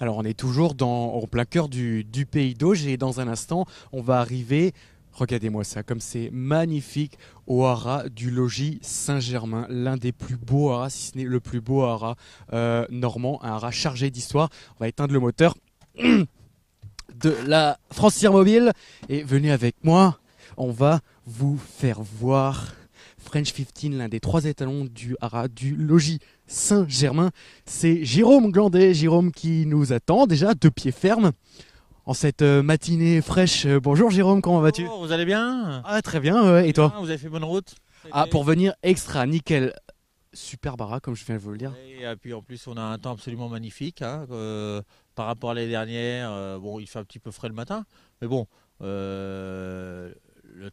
Alors on est toujours dans, au plein cœur du, pays d'Auge et dans un instant on va arriver, regardez-moi ça, comme c'est magnifique, au haras du logis Saint-Germain, l'un des plus beaux haras, si ce n'est le plus beau haras euh, normand, un haras chargé d'histoire. On va éteindre le moteur de la Francière Mobile et venez avec moi, on va vous faire voir French 15, l'un des trois étalons du haras du logis Saint-Germain. C'est Jérôme Glandet, Jérôme qui nous attend déjà de pied ferme en cette euh, matinée fraîche. Euh, bonjour Jérôme, comment vas-tu Vous allez bien Ah très bien, et toi Vous avez fait bonne route Ah pour venir extra, nickel. Super bara, comme je viens de vous le dire. Et, euh, puis en plus, on a un temps absolument magnifique hein, par rapport à l'année dernière. bon, il fait un petit peu frais le matin, mais bon, le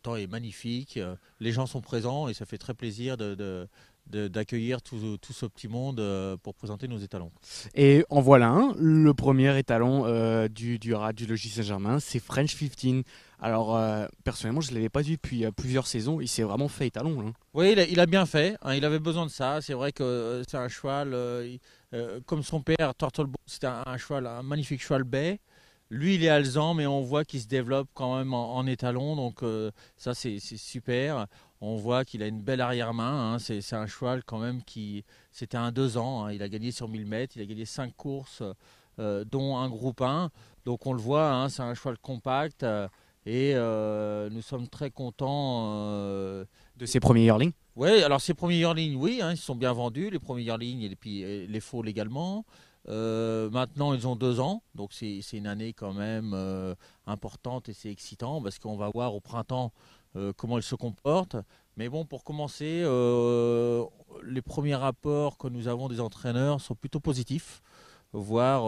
temps est magnifique. Les gens sont présents et ça fait très plaisir de d'accueillir tout, tout, ce petit monde euh, pour présenter nos étalons. Et en voilà un, le premier étalon euh, du du, du Logis Saint-Germain, c'est French 15. Alors, euh, personnellement, je ne l'avais pas vu depuis plusieurs saisons. Il s'est vraiment fait étalon. Hein. Oui, il a, bien fait. Hein, il avait besoin de ça. C'est vrai que c'est un cheval, comme son père, Turtle c'était un, un, cheval, un magnifique cheval bai Lui, il est alzan, mais on voit qu'il se développe quand même en, étalon, donc ça, c'est super. On voit qu'il a une belle arrière-main. Hein. C'est, un cheval quand même qui. C'était un deux ans. Hein. Il a gagné sur 1000 mètres. Il a gagné 5 courses, euh, dont un groupe 1. Donc on le voit, hein, c'est un cheval compact. Euh, et euh, nous sommes très contents. de ses premiers yearlings Oui, alors ses premiers yearlings, oui, ils sont bien vendus, les premiers yearlings et puis les faux légalement. Euh, maintenant, ils ont deux ans, donc c'est une année quand même euh, importante et c'est excitant parce qu'on va voir au printemps euh, comment ils se comportent. Mais bon, pour commencer, les premiers rapports que nous avons des entraîneurs sont plutôt positifs, voire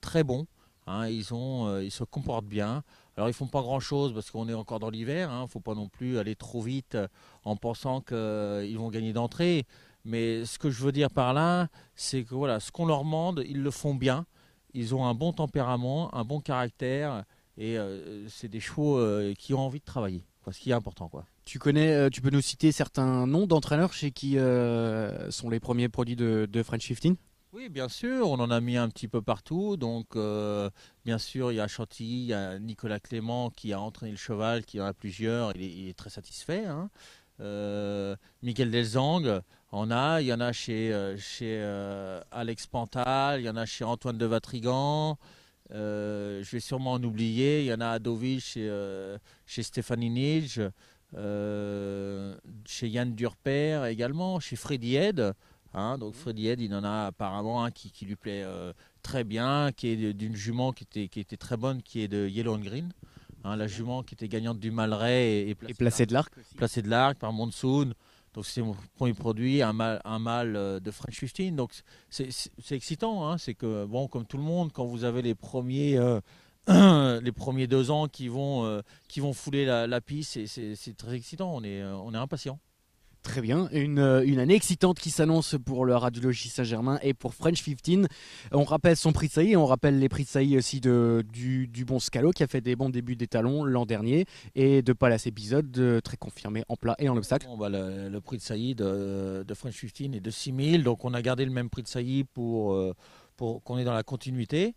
très bons. Hein. ils, se comportent bien. Alors ils font pas grand chose parce qu'on est encore dans l'hiver. Il hein. ne faut pas non plus aller trop vite en pensant qu'ils vont gagner d'entrée. Mais ce que je veux dire par là, c'est que voilà, ce qu'on leur demande, ils le font bien. Ils ont un bon tempérament, un bon caractère, et euh, c'est des chevaux euh, qui ont envie de travailler. Quoi, ce qui est important, quoi. Tu connais, euh, tu peux nous citer certains noms d'entraîneurs chez qui sont les premiers produits de, French Shifting oui, bien sûr, on en a mis un petit peu partout. Donc, bien sûr, il y a Chantilly, il y a Nicolas Clément qui a entraîné le cheval, qui en a plusieurs, il est, il est très satisfait. Hein euh, Miguel Delzang, on a, il y en a chez, euh, euh, Alex Pantal, il y en a chez Antoine de Vatrigan, euh, je vais sûrement en oublier, il y en a à Doville chez, Stéphanie Nij, chez Yann Durper également, chez Freddy Head. Hein, donc mm-hmm. Freddy Head, il en a apparemment un qui, lui plaît très bien, qui est d'une jument qui était, qui était très bonne, qui est de Yellow and Green. Hein, la jument qui était gagnante du Malray et, et, placée, de l'Arc. Placée de l'Arc par Monsoon. Donc c'est mon premier produit, un mal un euh, de French 15. Donc c'est excitant. Hein. c'est que, bon, comme tout le monde, quand vous avez les premiers. Euh, les premiers deux ans qui vont, euh, qui vont fouler la, piste, c'est très excitant, on est, on est impatient. Très bien, euh, une, année excitante qui s'annonce pour le Radiologie Saint-Germain et pour French 15. On rappelle son prix de saillie, on rappelle les prix de saillie aussi de, du, bon Scalo qui a fait des bons débuts des talons l'an dernier et de Palace Épisode euh, très confirmé en plat et en obstacle. Bah, le, prix de saillie de, French 15 est de 6000, donc on a gardé le même prix de saillie pour, euh, pour qu'on ait dans la continuité.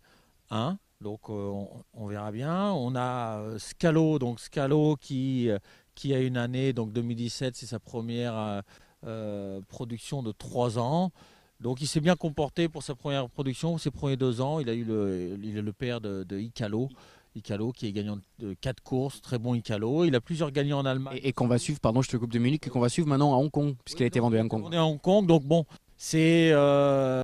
Hein. donc on, verra bien. On a Scalo, donc Scalo qui, qui a une année, donc 2017, c'est sa première euh, euh, production de 3 ans. Donc il s'est bien comporté pour sa première production, ses premiers deux ans. Il a eu le, il est le père de, de Icalo. qui est gagnant de quatre courses, très bon Icalo. Il a plusieurs gagnants en Allemagne. Et, qu'on va suivre, pardon, je te coupe de minutes, et qu'on va suivre maintenant à Hong Kong, puisqu'il a été vendu à Hong Kong. On est à Hong Kong, donc bon, c'est euh,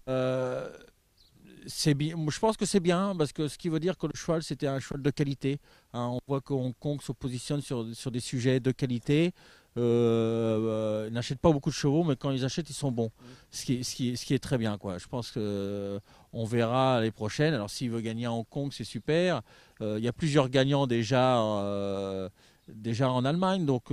je pense que c'est bien parce que ce qui veut dire que le cheval c'était un cheval de qualité. Hein. on voit que Hong Kong se positionne sur, des sujets de qualité. Euh, euh, ils n'achètent pas beaucoup de chevaux, mais quand ils achètent, ils sont bons. Ce qui, ce qui, est très bien, quoi. Je pense qu'on euh, verra les prochaines. Alors s'il veut gagner à Hong Kong, c'est super. il y a plusieurs gagnants déjà, déjà en Allemagne, donc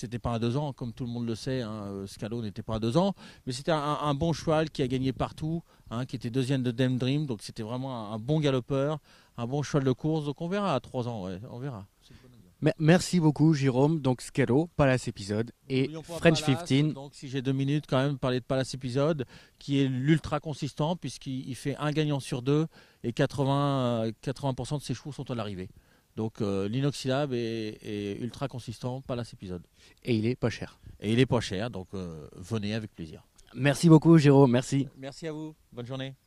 c'était pas à deux ans, comme tout le monde le sait. Hein, euh, Scalo n'était pas à deux ans, mais c'était un, bon cheval qui a gagné partout, hein, qui était deuxième de Dem Dream, donc c'était vraiment un, bon galopeur, un bon cheval de course. Donc on verra à trois ans, on verra. Merci beaucoup Jérôme, donc Scalo, Palace Episode et French 15. Donc si j'ai deux minutes quand même, parler de Palace Episode, qui est l'ultra consistant puisqu'il fait un gagnant sur deux et 80, 80 euh, de ses chevaux sont à l'arrivée. Donc euh, est, ultra consistant, pas cet épisode. Et il est pas cher. Et il est pas cher, donc euh, venez avec plaisir. Merci beaucoup Géraud, merci. Merci à vous, bonne journée.